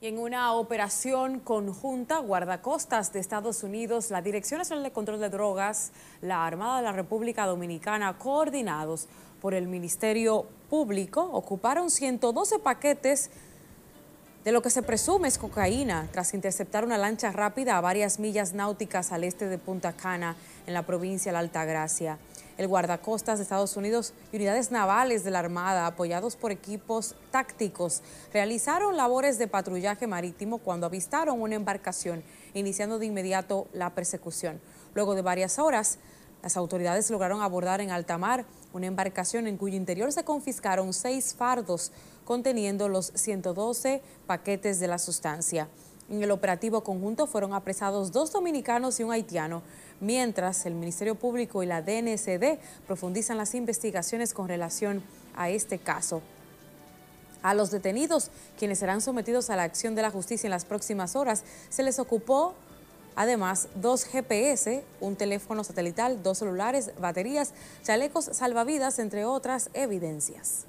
Y en una operación conjunta, guardacostas de Estados Unidos, la Dirección Nacional de Control de Drogas, la Armada de la República Dominicana, coordinados por el Ministerio Público, ocuparon 112 paquetes de lo que se presume es cocaína tras interceptar una lancha rápida a varias millas náuticas al este de Punta Cana, en la provincia de la Altagracia. El guardacostas de Estados Unidos y unidades navales de la Armada, apoyados por equipos tácticos, realizaron labores de patrullaje marítimo cuando avistaron una embarcación, iniciando de inmediato la persecución. Luego de varias horas, las autoridades lograron abordar en alta mar una embarcación en cuyo interior se confiscaron seis fardos conteniendo los 112 paquetes de la sustancia. En el operativo conjunto fueron apresados dos dominicanos y un haitiano, mientras el Ministerio Público y la DNCD profundizan las investigaciones con relación a este caso. A los detenidos, quienes serán sometidos a la acción de la justicia en las próximas horas, se les ocupó Además, dos GPS, un teléfono satelital, dos celulares, baterías, chalecos salvavidas, entre otras evidencias.